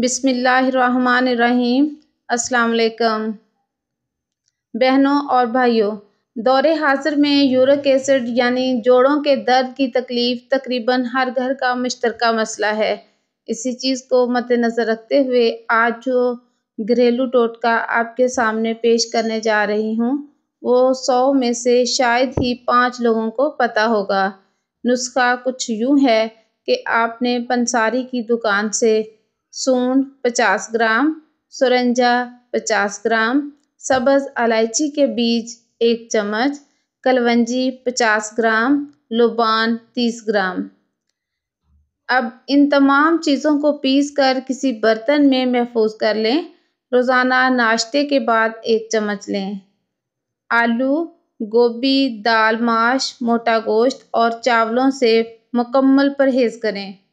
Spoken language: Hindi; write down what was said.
बिसमीम् असलकम बहनों और भाइयों दौरे हाजिर में यूरिक एसिड यानी जोड़ों के दर्द की तकलीफ़ तकरीबन हर घर का मुश्तरक मसला है इसी चीज़ को मद्नज़र रखते हुए आज जो घरेलू टोटका आपके सामने पेश करने जा रही हूँ वो सौ में से शायद ही पाँच लोगों को पता होगा नुस्खा कुछ यूँ है कि आपने पंसारी की दुकान से सूंड पचास ग्राम सुरंजा पचास ग्राम सब्ज़ इलायची के बीज एक चम्मच कलवंजी पचास ग्राम लुबान तीस ग्राम अब इन तमाम चीज़ों को पीस कर किसी बर्तन में महफूज कर लें रोज़ाना नाश्ते के बाद एक चम्मच लें आलू गोभी दाल माश मोटा गोश्त और चावलों से मुकम्मल परहेज़ करें